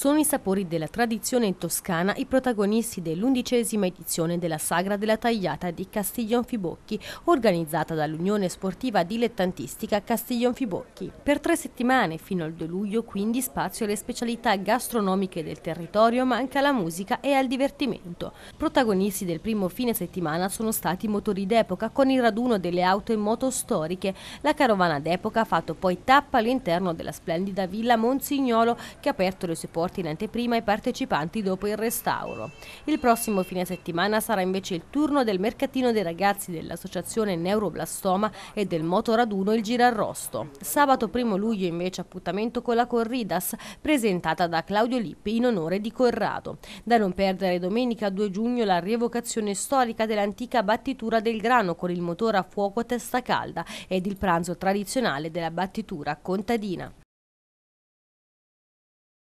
sono i sapori della tradizione toscana i protagonisti dell'undicesima edizione della Sagra della Tagliata di Castiglionfibocchi, organizzata dall'Unione Sportiva Dilettantistica Castiglionfibocchi. Per tre settimane, fino al 2 luglio, quindi spazio alle specialità gastronomiche del territorio, ma anche alla musica e al divertimento. Protagonisti del primo fine settimana sono stati i motori d'epoca con il raduno delle auto e moto storiche. La carovana d'epoca ha fatto poi tappa all'interno della splendida villa Monsignolo che ha aperto le sue porte morti in anteprima e partecipanti dopo il restauro. Il prossimo fine settimana sarà invece il turno del mercatino dei ragazzi dell'associazione Neuroblastoma e del motoraduno Il Girarrosto. Sabato 1 luglio invece appuntamento con la Corridas presentata da Claudio Lippi in onore di Corrado. Da non perdere domenica 2 giugno la rievocazione storica dell'antica battitura del grano con il motore a fuoco a testa calda ed il pranzo tradizionale della battitura contadina.